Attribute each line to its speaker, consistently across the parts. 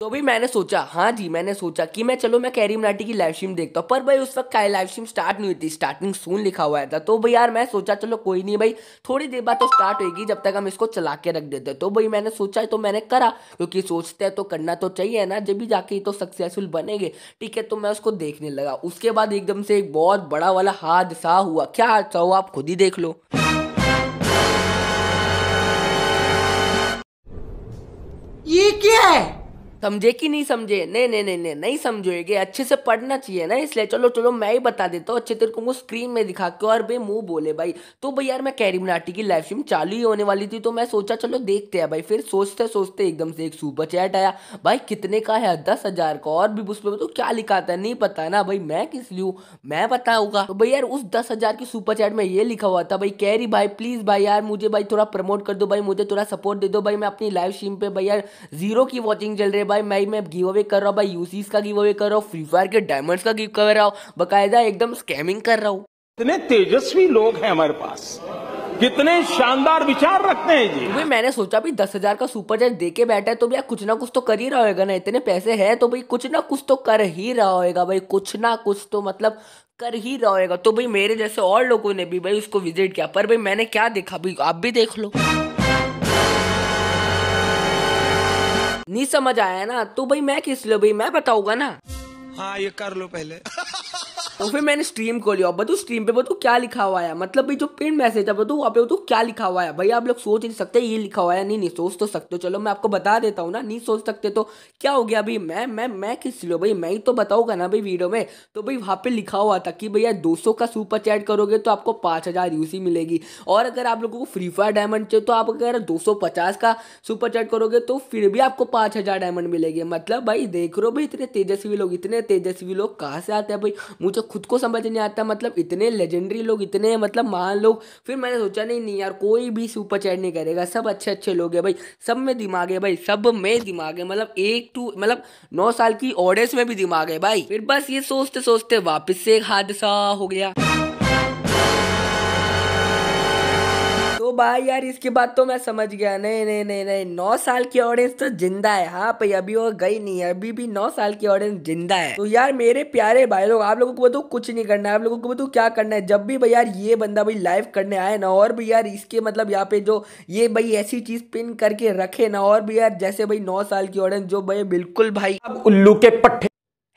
Speaker 1: तो भी मैंने सोचा हाँ जी मैंने सोचा कि मैं चलो मैं कैरी मराठी की लाइव स्ट्रीम देखता हूँ पर भाई उस वक्त लाइव स्ट्रीम स्टार्ट नहीं हुई थी स्टार्टिंग सून लिखा हुआ था तो भाई यार मैं सोचा चलो कोई नहीं भाई थोड़ी देर बाद तो स्टार्ट होगी जब तक हम इसको चला के रख देते तो भाई मैंने सोचा तो मैंने करा क्योंकि सोचते हैं तो करना तो चाहिए ना जब भी जाके तो सक्सेसफुल बनेंगे ठीक है तो मैं उसको देखने लगा उसके बाद एकदम से एक बहुत बड़ा वाला हादसा हुआ क्या हादसा हुआ आप खुद ही देख लो ये क्या है समझे कि नहीं समझे नहीं नहीं नहीं नहीं नहीं समझोगे अच्छे से पढ़ना चाहिए ना इसलिए चलो चलो मैं ही बता देता हूँ अच्छे तेरे को स्क्रीन में दिखा के और भाई मुंह बोले भाई तो भाई यार मैं कैरी मनाटी की लाइव स्ट्रीम चालू ही होने वाली थी तो मैं सोचा चलो देखते हैं भाई फिर सोचते सोचते एकदम से एक सुपर चैट आया भाई कितने का है दस हज़ार का और भी उस पर तो क्या लिखा था नहीं पता ना भाई मैं किस लिए मैं बताऊंगा तो भाई यार उस दस हज़ार की सुपर चैट में ये लिखा हुआ था भाई कैरी भाई प्लीज़ भाई यार मुझे भाई थोड़ा प्रमोट कर दो भाई मुझे थोड़ा सपोर्ट दे दो भाई मैं अपनी लाइव स्ट्रीम पे भाई यार जीरो की वॉचिंग चल रही है भाई मैं मैं गिव अवे कर रहा हूँ भाई यूसीस का गिव अवे कर रहा हूँ फ्री फायर के डायमंड्स का गिव कर रहा हूँ बकायदा एकदम स्कैमिंग कर रहा हूँ इतने तेजस्वी लोग हैं हमारे पास कितने शानदार विचार रखते हैं जी भाई मैंने सोचा भी दस हजार का सुपर चैट दे के बैठा है तो भैया कुछ ना कुछ तो कर ही रहा होगा ना इतने पैसे है तो भाई कुछ ना कुछ तो कर ही रहा होगा भाई कुछ ना कुछ तो मतलब कर ही रहा होगा तो भाई मेरे जैसे और लोगों ने भी भाई उसको विजिट किया पर भाई मैंने क्या देखा भाई आप भी देख लो नहीं समझ आया ना तो भाई मैं किस लो भाई मैं बताऊंगा ना हाँ ये कर लो पहले तो फिर मैंने स्ट्रीम को लिया बतू स्ट्रीम पे बतू क्या लिखा हुआ है मतलब भाई जो पिन मैसेज है बतू वहाँ पे बतू क्या लिखा हुआ है भाई आप लोग सोच नहीं सकते ये लिखा हुआ है नहीं नहीं सोच तो सकते हो चलो मैं आपको बता देता हूँ ना नहीं सोच सकते तो क्या हो गया भाई मैं मैं मैं किस लो भाई मैं ही तो बताऊँगा ना भाई वीडियो में तो भाई वहाँ पर लिखा हुआ था कि भैया दो का सुपर चैट करोगे तो आपको पाँच हज़ार मिलेगी और अगर आप लोगों को फ्री फायर डायमंड चाहिए तो आप अगर दो का सुपर चैट करोगे तो फिर भी आपको पाँच डायमंड मिलेगी मतलब भाई देख रहे हो भाई इतने तेजस्वी लोग इतने तेजस्वी लोग कहाँ से आते हैं भाई मुझे खुद को समझ नहीं आता मतलब इतने लेजेंडरी लोग इतने मतलब महान लोग फिर मैंने सोचा नहीं नहीं यार कोई भी सुपर चैट नहीं करेगा सब अच्छे अच्छे लोग हैं भाई सब में दिमाग है भाई सब में दिमाग है मतलब एक टू मतलब नौ साल की ऑडियंस में भी दिमाग है भाई फिर बस ये सोचते सोचते वापस से एक हादसा हो गया भाई यार इसकी बात तो मैं समझ गया नहीं नहीं नहीं नहीं नौ साल की ऑडियंस तो जिंदा है हाँ भाई अभी वो गई नहीं है अभी भी नौ साल की ऑडियंस जिंदा है तो यार मेरे प्यारे भाई लोग आप लोगों को बताओ कुछ नहीं करना है आप लोगों को बताओ क्या करना है जब भी भाई यार ये बंदा भाई लाइव करने आए ना और भी यार इसके मतलब यहाँ पे जो ये भाई ऐसी चीज पिन करके रखे ना और भी यार जैसे भाई नौ साल की ऑडियंस जो भाई बिल्कुल भाई अब उल्लू के पट्टे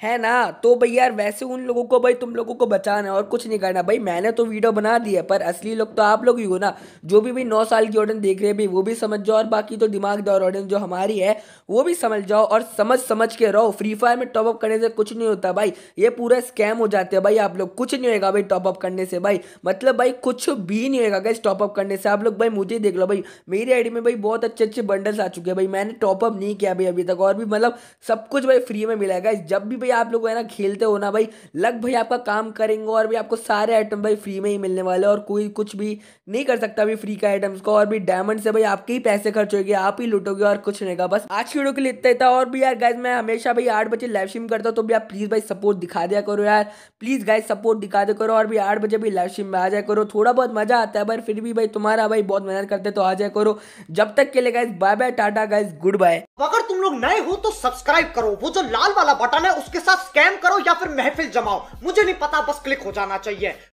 Speaker 1: है ना तो भाई यार वैसे उन लोगों को भाई तुम लोगों को बचाना है और कुछ नहीं करना भाई मैंने तो वीडियो बना दी है पर असली लोग तो आप लोग ही हो ना जो भी भाई नौ साल की ऑडियंस देख रहे हैं भाई वो भी समझ जाओ और बाकी तो दिमागदार ऑडियंस जो हमारी है वो भी समझ जाओ और समझ समझ के रहो फ्री फायर में टॉपअप करने से कुछ नहीं होता भाई ये पूरा स्कैम हो जाते हैं भाई आप लोग कुछ नहीं होगा भाई टॉपअप करने से भाई मतलब भाई कुछ भी नहीं होगा इस टॉपअप करने से आप लोग भाई मुझे देख लो भाई मेरी आईडी में भाई बहुत अच्छे अच्छे बंडल्स आ चुके हैं भाई मैंने टॉपअप नहीं किया भाई अभी तक और भी मतलब सब कुछ भाई फ्री में मिला जब भी भाई आप लोग है ना खेलते हो ना भाई लग भाई आपका काम करेंगे और भी आपको सारे आइटम भाई फ्री में ही मिलने वाले और कोई कुछ भी नहीं कर सकता अभी फ्री का आइटम्स को और भी डायमंड से भाई आपके ही पैसे खर्च होगी आप ही लुटोगे और कुछ नहीं का बस आज की वीडियो के लिए इतना था और भी यार गाइज मैं हमेशा भाई आठ बजे लाइव स्ट्रीम करता हूँ तो भी आप प्लीज़ भाई सपोर्ट दिखा दिया करो यार प्लीज़ गाइज सपोर्ट दिखा दे करो और भी आठ बजे भी लाइव स्ट्रीम में आ जाए करो थोड़ा बहुत मजा आता है पर फिर भी भाई तुम्हारा भाई बहुत मेहनत करते तो आ जाए करो जब तक के लिए गाइज बाय बाय टाटा गाइज गुड बाय अगर तुम लोग नए हो तो सब्सक्राइब करो वो जो लाल वाला बटन है उसके साथ स्कैम करो या फिर महफिल जमाओ मुझे नहीं पता बस क्लिक हो जाना चाहिए